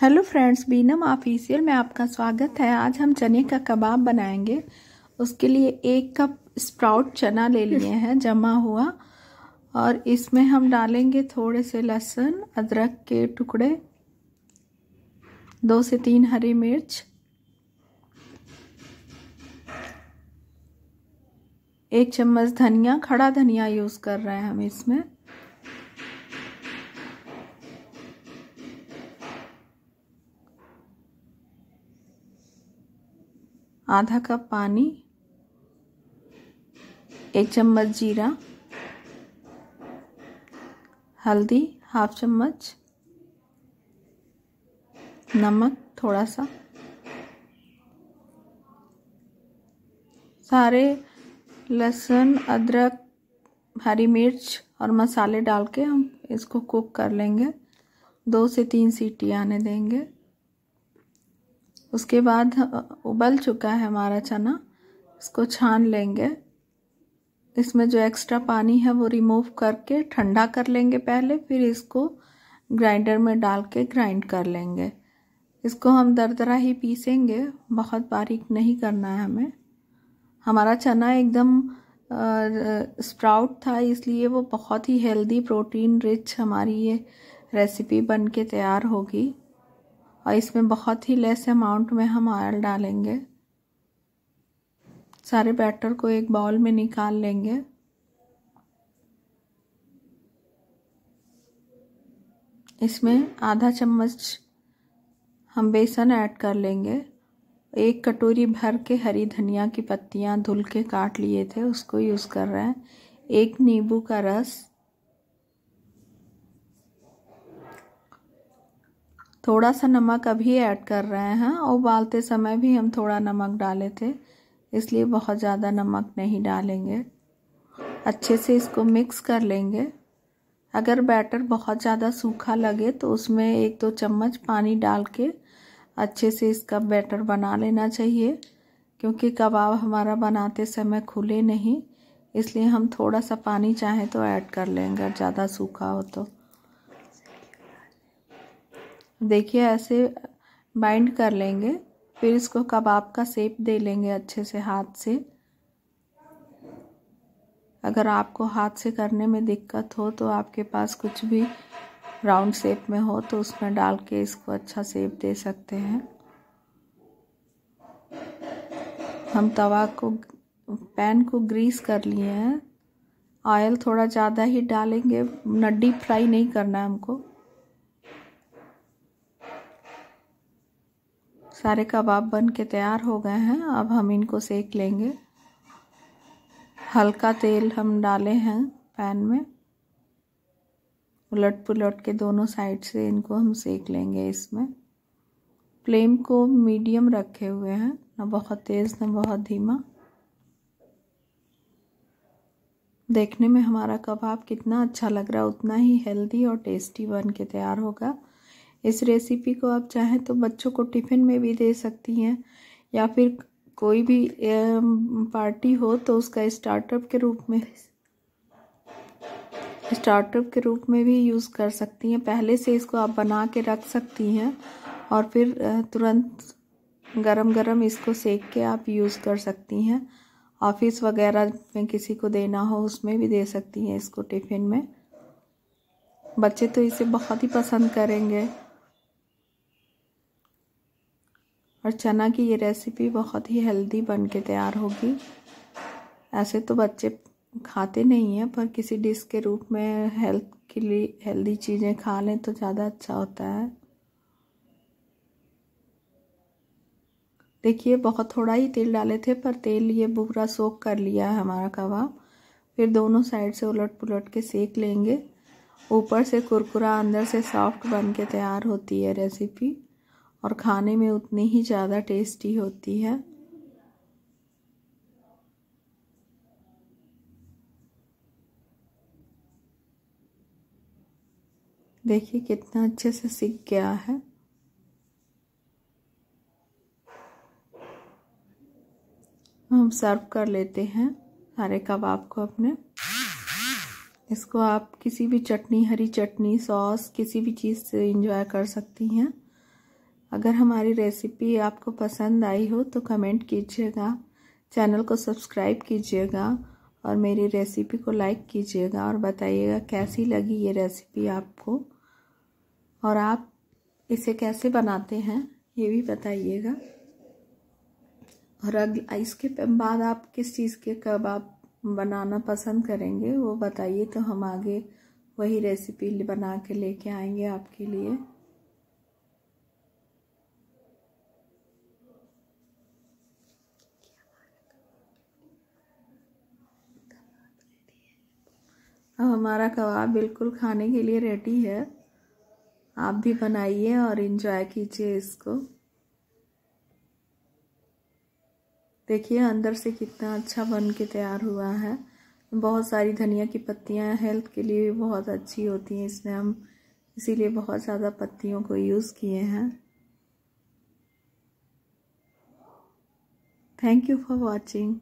hello friends बीनम official में आपका स्वागत है आज हम चने का कबाब बनाएंगे उसके लिए एक कप स्प्राउट चना ले लिए हैं जमा हुआ और इसमें हम डालेंगे थोड़े से लहसुन अदरक के टुकड़े दो से तीन हरी मिर्च एक चम्मच धनिया खड़ा धनिया यूज़ कर रहे हैं हम इसमें आधा कप पानी एक चम्मच जीरा हल्दी हाफ चम्मच नमक थोड़ा सा सारे लहसुन अदरक हरी मिर्च और मसाले डाल के हम इसको कुक कर लेंगे दो से तीन सीटी आने देंगे उसके बाद उबल चुका है हमारा चना इसको छान लेंगे इसमें जो एक्स्ट्रा पानी है वो रिमूव करके ठंडा कर लेंगे पहले फिर इसको ग्राइंडर में डाल के ग्राइंड कर लेंगे इसको हम दरदरा ही पीसेंगे बहुत बारीक नहीं करना है हमें हमारा चना एकदम स्प्राउट था इसलिए वो बहुत ही हेल्दी प्रोटीन रिच हमारी ये रेसिपी बन के तैयार होगी और इसमें बहुत ही लेस अमाउंट में हम ऑयल डालेंगे सारे बैटर को एक बाउल में निकाल लेंगे इसमें आधा चम्मच हम बेसन ऐड कर लेंगे एक कटोरी भर के हरी धनिया की पत्तियां धुल के काट लिए थे उसको यूज़ कर रहे हैं एक नींबू का रस थोड़ा सा नमक अभी ऐड कर रहे हैं और उबालते समय भी हम थोड़ा नमक डाले थे इसलिए बहुत ज़्यादा नमक नहीं डालेंगे अच्छे से इसको मिक्स कर लेंगे अगर बैटर बहुत ज़्यादा सूखा लगे तो उसमें एक दो चम्मच पानी डाल के अच्छे से इसका बैटर बना लेना चाहिए क्योंकि कबाब हमारा बनाते समय खुले नहीं इसलिए हम थोड़ा सा पानी चाहें तो ऐड कर लेंगे अगर ज़्यादा सूखा हो तो देखिए ऐसे बाइंड कर लेंगे फिर इसको कबाब का सेप दे लेंगे अच्छे से हाथ से अगर आपको हाथ से करने में दिक्कत हो तो आपके पास कुछ भी राउंड शेप में हो तो उसमें डाल के इसको अच्छा सेप दे सकते हैं हम तवा को पैन को ग्रीस कर लिए हैं ऑयल थोड़ा ज़्यादा ही डालेंगे नड्डी फ्राई नहीं करना है हमको सारे कबाब बन के तैयार हो गए हैं अब हम इनको सेक लेंगे हल्का तेल हम डाले हैं पैन में उलट पुलट के दोनों साइड से इनको हम सेक लेंगे इसमें फ्लेम को मीडियम रखे हुए हैं ना बहुत तेज़ ना बहुत धीमा देखने में हमारा कबाब कितना अच्छा लग रहा है उतना ही हेल्दी और टेस्टी बन के तैयार होगा इस रेसिपी को आप चाहें तो बच्चों को टिफ़िन में भी दे सकती हैं या फिर कोई भी पार्टी हो तो उसका स्टार्टअप के रूप में स्टार्टअप के रूप में भी यूज़ कर सकती हैं पहले से इसको आप बना के रख सकती हैं और फिर तुरंत गरम गरम इसको सेक के आप यूज़ कर सकती हैं ऑफिस वगैरह में किसी को देना हो उसमें भी दे सकती हैं इसको टिफ़िन में बच्चे तो इसे बहुत ही पसंद करेंगे और चना की ये रेसिपी बहुत ही हेल्दी बन के तैयार होगी ऐसे तो बच्चे खाते नहीं हैं पर किसी डिश के रूप में हेल्थ के लिए हेल्दी चीज़ें खा लें तो ज़्यादा अच्छा होता है देखिए बहुत थोड़ा ही तेल डाले थे पर तेल ये बुरा सोख कर लिया है हमारा कबाब फिर दोनों साइड से उलट पुलट के सेक लेंगे ऊपर से कुरकुरा अंदर से सॉफ्ट बन के तैयार होती है रेसिपी और खाने में उतनी ही ज़्यादा टेस्टी होती है देखिए कितना अच्छे से सीख गया है हम सर्व कर लेते हैं सारे कबाब को अपने इसको आप किसी भी चटनी हरी चटनी सॉस किसी भी चीज़ से इंजॉय कर सकती हैं अगर हमारी रेसिपी आपको पसंद आई हो तो कमेंट कीजिएगा चैनल को सब्सक्राइब कीजिएगा और मेरी रेसिपी को लाइक कीजिएगा और बताइएगा कैसी लगी ये रेसिपी आपको और आप इसे कैसे बनाते हैं ये भी बताइएगा और अगला इसके बाद आप किस चीज़ के कबाब बनाना पसंद करेंगे वो बताइए तो हम आगे वही रेसिपी बना के लेके आएंगे आपके लिए अब हमारा कबाब बिल्कुल खाने के लिए रेडी है आप भी बनाइए और इन्जॉय कीजिए इसको देखिए अंदर से कितना अच्छा बन के तैयार हुआ है बहुत सारी धनिया की पत्तियां हेल्थ के लिए भी बहुत अच्छी होती हैं इसमें हम इसीलिए बहुत ज़्यादा पत्तियों को यूज़ किए हैं थैंक यू फॉर वॉचिंग